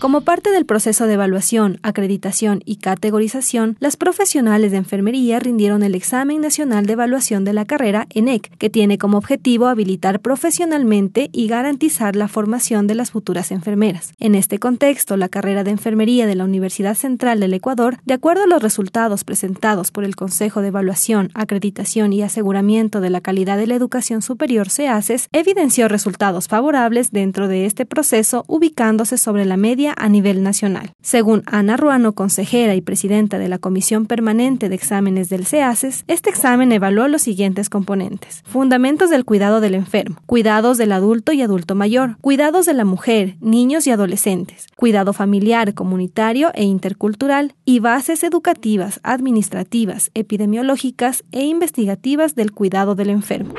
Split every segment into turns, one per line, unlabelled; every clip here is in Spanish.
Como parte del proceso de evaluación, acreditación y categorización, las profesionales de enfermería rindieron el Examen Nacional de Evaluación de la Carrera, ENEC, que tiene como objetivo habilitar profesionalmente y garantizar la formación de las futuras enfermeras. En este contexto, la carrera de enfermería de la Universidad Central del Ecuador, de acuerdo a los resultados presentados por el Consejo de Evaluación, Acreditación y Aseguramiento de la Calidad de la Educación Superior, CEACES, evidenció resultados favorables dentro de este proceso, ubicándose sobre la media a nivel nacional. Según Ana Ruano, consejera y presidenta de la Comisión Permanente de Exámenes del CEACES, este examen evaluó los siguientes componentes. Fundamentos del cuidado del enfermo, cuidados del adulto y adulto mayor, cuidados de la mujer, niños y adolescentes, cuidado familiar, comunitario e intercultural y bases educativas, administrativas, epidemiológicas e investigativas del cuidado del enfermo.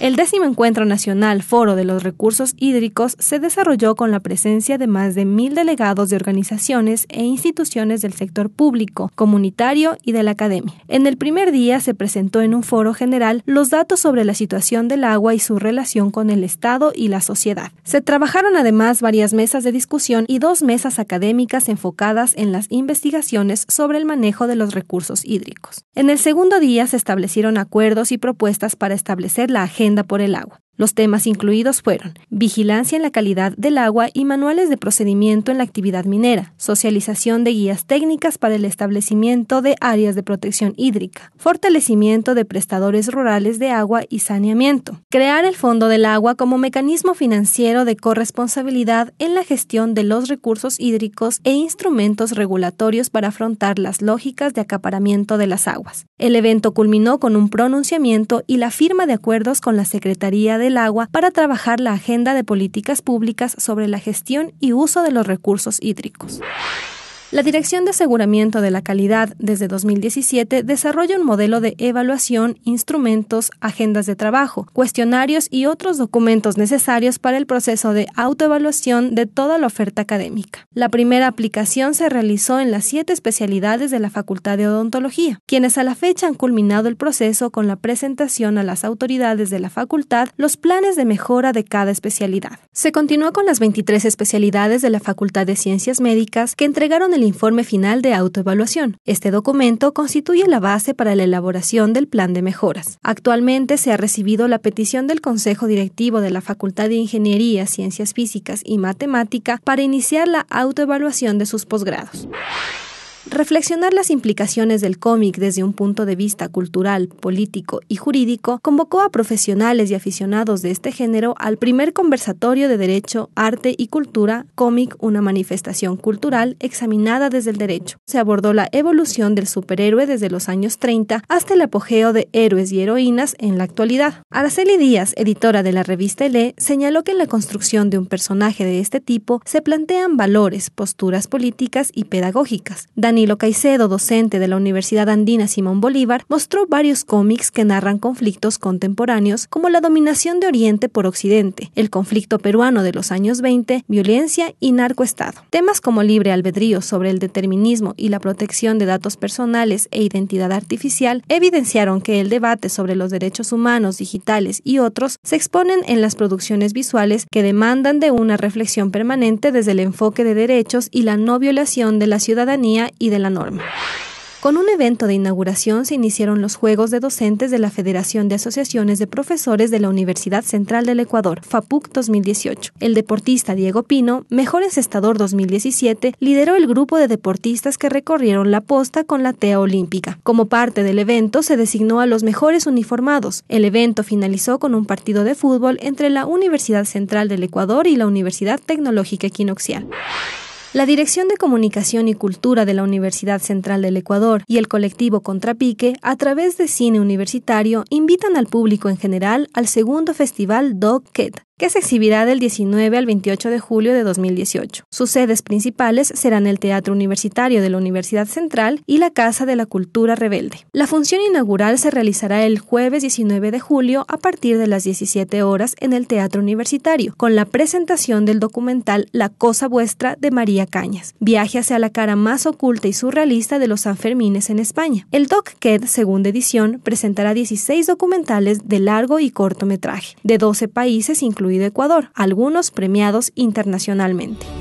El décimo encuentro nacional Foro de los Recursos Hídricos se desarrolló con la presencia de más de mil delegados de organizaciones e instituciones del sector público, comunitario y de la academia. En el primer día se presentó en un foro general los datos sobre la situación del agua y su relación con el Estado y la sociedad. Se trabajaron además varias mesas de discusión y dos mesas académicas enfocadas en las investigaciones sobre el manejo de los recursos hídricos. En el segundo día se establecieron acuerdos y propuestas para establecer la agenda por el agua. Los temas incluidos fueron vigilancia en la calidad del agua y manuales de procedimiento en la actividad minera, socialización de guías técnicas para el establecimiento de áreas de protección hídrica, fortalecimiento de prestadores rurales de agua y saneamiento, crear el Fondo del Agua como mecanismo financiero de corresponsabilidad en la gestión de los recursos hídricos e instrumentos regulatorios para afrontar las lógicas de acaparamiento de las aguas. El evento culminó con un pronunciamiento y la firma de acuerdos con la Secretaría de el agua para trabajar la agenda de políticas públicas sobre la gestión y uso de los recursos hídricos. La Dirección de Aseguramiento de la Calidad desde 2017 desarrolla un modelo de evaluación, instrumentos, agendas de trabajo, cuestionarios y otros documentos necesarios para el proceso de autoevaluación de toda la oferta académica. La primera aplicación se realizó en las siete especialidades de la Facultad de Odontología, quienes a la fecha han culminado el proceso con la presentación a las autoridades de la facultad los planes de mejora de cada especialidad. Se continuó con las 23 especialidades de la Facultad de Ciencias Médicas que entregaron el el informe final de autoevaluación. Este documento constituye la base para la elaboración del plan de mejoras. Actualmente se ha recibido la petición del Consejo Directivo de la Facultad de Ingeniería, Ciencias Físicas y Matemática para iniciar la autoevaluación de sus posgrados. Reflexionar las implicaciones del cómic desde un punto de vista cultural, político y jurídico convocó a profesionales y aficionados de este género al primer conversatorio de Derecho, Arte y Cultura, Cómic, una manifestación cultural examinada desde el derecho. Se abordó la evolución del superhéroe desde los años 30 hasta el apogeo de héroes y heroínas en la actualidad. Araceli Díaz, editora de la revista Elé, señaló que en la construcción de un personaje de este tipo se plantean valores, posturas políticas y pedagógicas. Danilo Caicedo, docente de la Universidad Andina Simón Bolívar, mostró varios cómics que narran conflictos contemporáneos como la dominación de Oriente por Occidente, el conflicto peruano de los años 20, violencia y narcoestado. Temas como libre albedrío sobre el determinismo y la protección de datos personales e identidad artificial evidenciaron que el debate sobre los derechos humanos, digitales y otros se exponen en las producciones visuales que demandan de una reflexión permanente desde el enfoque de derechos y la no violación de la ciudadanía y de la norma. Con un evento de inauguración se iniciaron los Juegos de Docentes de la Federación de Asociaciones de Profesores de la Universidad Central del Ecuador, FAPUC 2018. El deportista Diego Pino, mejor Estador 2017, lideró el grupo de deportistas que recorrieron la posta con la TEA olímpica. Como parte del evento se designó a los mejores uniformados. El evento finalizó con un partido de fútbol entre la Universidad Central del Ecuador y la Universidad Tecnológica Equinoxial. La Dirección de Comunicación y Cultura de la Universidad Central del Ecuador y el colectivo Contrapique, a través de cine universitario, invitan al público en general al segundo festival Dog que se exhibirá del 19 al 28 de julio de 2018. Sus sedes principales serán el Teatro Universitario de la Universidad Central y la Casa de la Cultura Rebelde. La función inaugural se realizará el jueves 19 de julio a partir de las 17 horas en el Teatro Universitario, con la presentación del documental La Cosa Vuestra de María Cañas, viaje hacia la cara más oculta y surrealista de los Sanfermines en España. El Doc DocKed segunda edición presentará 16 documentales de largo y cortometraje, de 12 países incluidos y de Ecuador, algunos premiados internacionalmente.